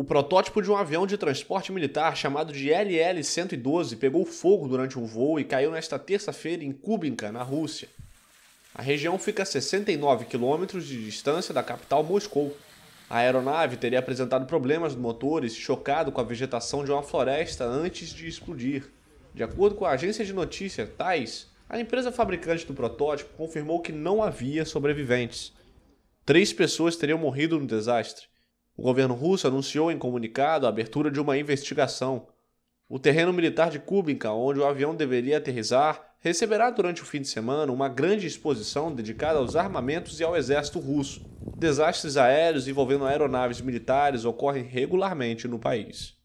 O protótipo de um avião de transporte militar chamado de LL-112 pegou fogo durante um voo e caiu nesta terça-feira em Kubinka, na Rússia. A região fica a 69 quilômetros de distância da capital Moscou. A aeronave teria apresentado problemas no motor e se chocado com a vegetação de uma floresta antes de explodir. De acordo com a agência de notícias TAIS, a empresa fabricante do protótipo confirmou que não havia sobreviventes. Três pessoas teriam morrido no desastre. O governo russo anunciou em comunicado a abertura de uma investigação. O terreno militar de Kubinka, onde o avião deveria aterrizar, receberá durante o fim de semana uma grande exposição dedicada aos armamentos e ao exército russo. Desastres aéreos envolvendo aeronaves militares ocorrem regularmente no país.